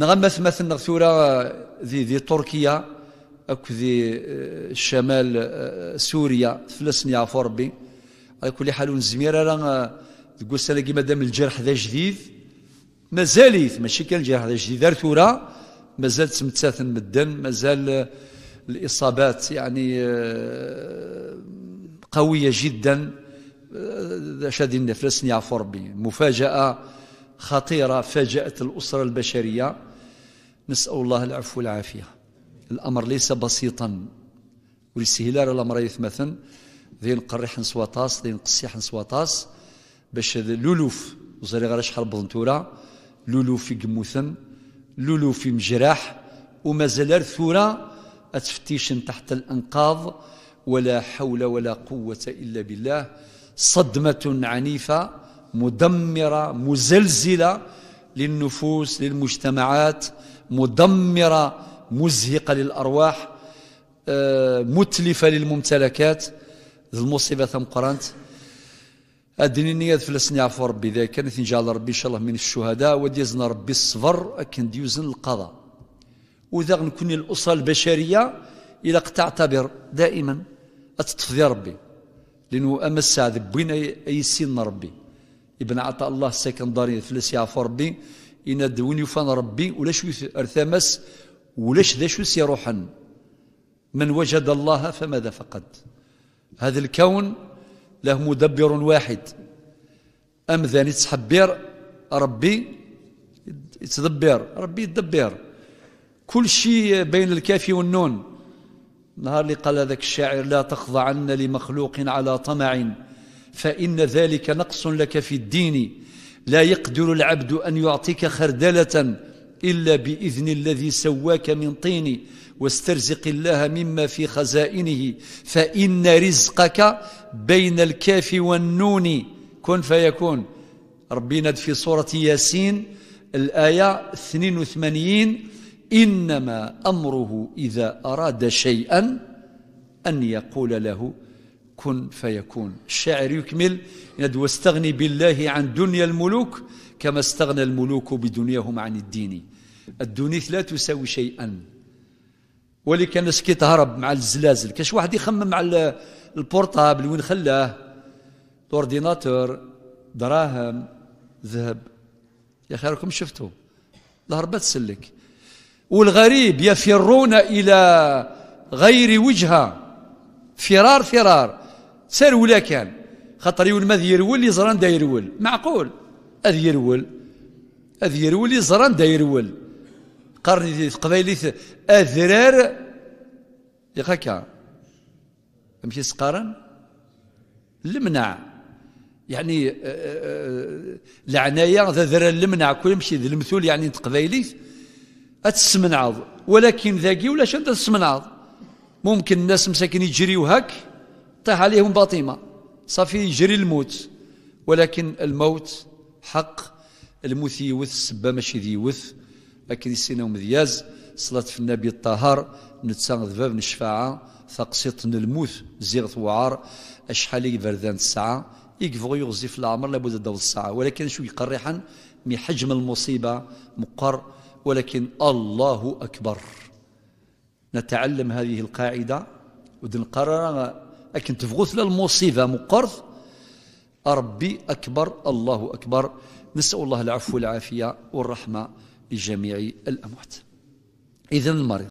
نغمس مثلا ثورة آه، ذي ذي تركيا أك ذي آه، الشمال آه، سوريا فلسطين يا فوربي على كل حال نزمير راه تقول سنة كيما دام الجرح ذا جديد مازاليت ماشي كان الجرح ذا جديد دار ثورة مازال تمتاثن من الدم مازال الإصابات يعني قوية جدا شادين فلسطين يا فوربي مفاجأة خطيرة فاجأت الأسرة البشرية نسأل الله العفو والعافية الأمر ليس بسيطا والاستهلال الأمر يثمثن ذي نقري حنسواطاس ذي نقصي حنسواطاس باش لولوف وزاري غير شحال بضنتورة لولوف في قموثن لولوف في مجراح ومازال ثورة أتفتيش تحت الأنقاض ولا حول ولا قوة إلا بالله صدمة عنيفة مدمرة مزلزلة للنفوس للمجتمعات مدمرة مزهقة للأرواح آه، متلفة للممتلكات المصيبة ثم قرانت أدني النية فلسني عفو ربي إذا كانت إن شاء الله ربي إن شاء الله من الشهداء وديزنا ربي الصبر أكن ديوزن القضاء وإذا غنكون الأسرة البشرية إلا تعتبر دائما أتطفي ربي لأنه أما السعد أي سن ربي ابن عطاء الله السكندري فلس يعرف ربي إن دوين يفان ربي ولاش ارثمس ولاش ذا شو روحا من وجد الله فماذا فقد هذا الكون له مدبر واحد أم ذا يتحبر ربي يتدبر ربي يدبر كل شيء بين الكاف والنون نهار اللي قال هذاك الشاعر لا تخضعن لمخلوق على طمع فإن ذلك نقص لك في الدين لا يقدر العبد أن يعطيك خردلة إلا بإذن الذي سواك من طين واسترزق الله مما في خزائنه فإن رزقك بين الكاف والنون كن فيكون ربنا في سورة ياسين الآية 82 إنما أمره إذا أراد شيئا أن يقول له كن فيكون الشاعر يكمل واستغني بالله عن دنيا الملوك كما استغنى الملوك بدنياهم عن الدين الدنيث لا تساوي شيئا ولك الناس كي تهرب مع الزلازل كاش واحد يخمم على البورطابل وين خلاه الاورديناتور دراهم ذهب يا راكم شفتوا الهربات سلك والغريب يفرون الى غير وجهه فرار فرار سير ولا كان خاطر يقول ما يرول يزران دا يرول معقول اذ يرول اذ يرول يزران دا يرول قرن قبيله اذرار يقاكا امشي سقارن المنع يعني العناية آه، آه، آه، ذا ذرا المنع كل يمشي ذا المثول يعني تقبيليت أتسمنعض ولكن ذاكي ولا شنو تسمنعض ممكن الناس مساكن يجريو هك طيح عليهم باطمة صافي يجري الموت ولكن الموت حق الموت يوث السبة ماشي ديوث لكن السنة ومذياز صلاة في النبي الطهار نتسان ذباب الشفاعة ثقسيط الموت زيغ وعار أشحال بردان الساعة يكفغ يغزي في العمر لابد الدول الساعة ولكن شو يقرحا من حجم المصيبة مقر ولكن الله أكبر نتعلم هذه القاعدة ودن قرر لكن تفغث للمصيبة مقرض ربي أكبر الله أكبر نسأل الله العفو والعافية والرحمة لجميع الأموات إذن المريض